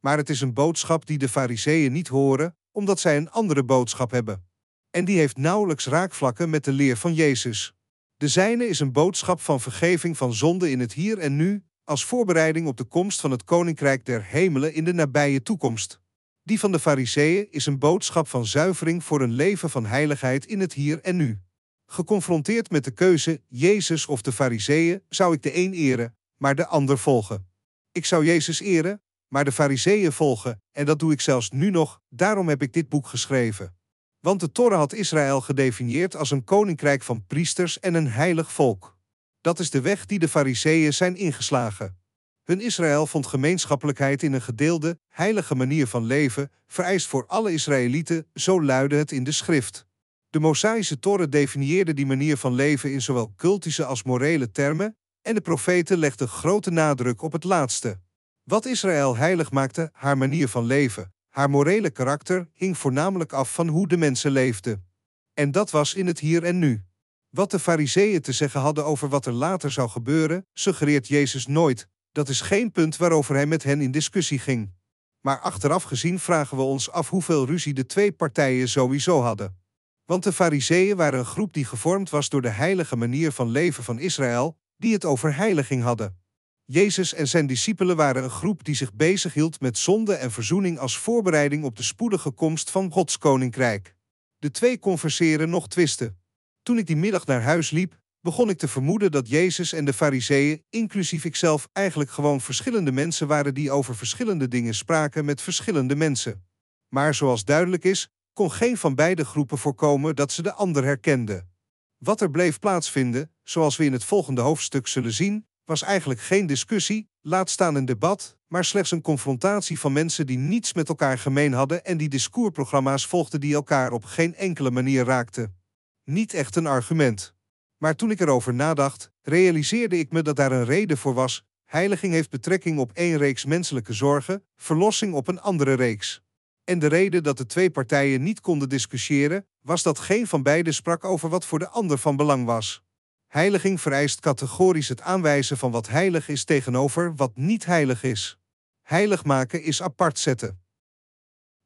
Maar het is een boodschap die de Fariseeën niet horen, omdat zij een andere boodschap hebben. En die heeft nauwelijks raakvlakken met de leer van Jezus. De zijne is een boodschap van vergeving van zonde in het hier en nu, als voorbereiding op de komst van het Koninkrijk der Hemelen in de nabije toekomst. Die van de Fariseeën is een boodschap van zuivering voor een leven van heiligheid in het hier en nu. Geconfronteerd met de keuze Jezus of de Fariseeën, zou ik de een eren, maar de ander volgen. Ik zou Jezus eren, maar de fariseeën volgen, en dat doe ik zelfs nu nog, daarom heb ik dit boek geschreven. Want de Torah had Israël gedefinieerd als een koninkrijk van priesters en een heilig volk. Dat is de weg die de fariseeën zijn ingeslagen. Hun Israël vond gemeenschappelijkheid in een gedeelde, heilige manier van leven, vereist voor alle Israëlieten, zo luidde het in de schrift. De Mosaïsche Torah definieerde die manier van leven in zowel cultische als morele termen, en de profeten legden grote nadruk op het laatste. Wat Israël heilig maakte, haar manier van leven, haar morele karakter, hing voornamelijk af van hoe de mensen leefden. En dat was in het hier en nu. Wat de fariseeën te zeggen hadden over wat er later zou gebeuren, suggereert Jezus nooit. Dat is geen punt waarover hij met hen in discussie ging. Maar achteraf gezien vragen we ons af hoeveel ruzie de twee partijen sowieso hadden. Want de fariseeën waren een groep die gevormd was door de heilige manier van leven van Israël, die het over heiliging hadden. Jezus en zijn discipelen waren een groep die zich bezighield met zonde en verzoening als voorbereiding op de spoedige komst van Gods koninkrijk. De twee converseren nog twisten. Toen ik die middag naar huis liep, begon ik te vermoeden dat Jezus en de Fariseeën, inclusief ikzelf, eigenlijk gewoon verschillende mensen waren die over verschillende dingen spraken met verschillende mensen. Maar zoals duidelijk is, kon geen van beide groepen voorkomen dat ze de ander herkenden. Wat er bleef plaatsvinden, zoals we in het volgende hoofdstuk zullen zien, was eigenlijk geen discussie, laat staan een debat, maar slechts een confrontatie van mensen die niets met elkaar gemeen hadden en die discoursprogramma's volgden die elkaar op geen enkele manier raakten. Niet echt een argument. Maar toen ik erover nadacht, realiseerde ik me dat daar een reden voor was. Heiliging heeft betrekking op één reeks menselijke zorgen, verlossing op een andere reeks. En de reden dat de twee partijen niet konden discussiëren, was dat geen van beiden sprak over wat voor de ander van belang was. Heiliging vereist categorisch het aanwijzen van wat heilig is tegenover wat niet heilig is. Heilig maken is apart zetten.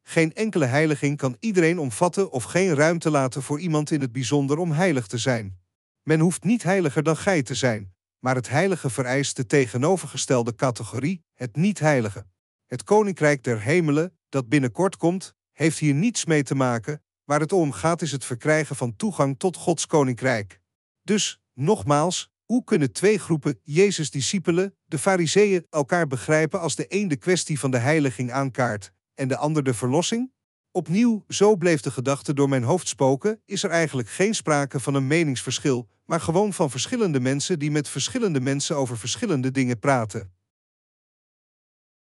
Geen enkele heiliging kan iedereen omvatten of geen ruimte laten voor iemand in het bijzonder om heilig te zijn. Men hoeft niet heiliger dan gij te zijn, maar het heilige vereist de tegenovergestelde categorie, het niet-heilige. Het koninkrijk der hemelen, dat binnenkort komt, heeft hier niets mee te maken, waar het om gaat is het verkrijgen van toegang tot Gods koninkrijk. Dus Nogmaals, hoe kunnen twee groepen, Jezus' discipelen, de fariseeën, elkaar begrijpen als de een de kwestie van de heiliging aankaart en de ander de verlossing? Opnieuw, zo bleef de gedachte door mijn hoofd spoken, is er eigenlijk geen sprake van een meningsverschil, maar gewoon van verschillende mensen die met verschillende mensen over verschillende dingen praten.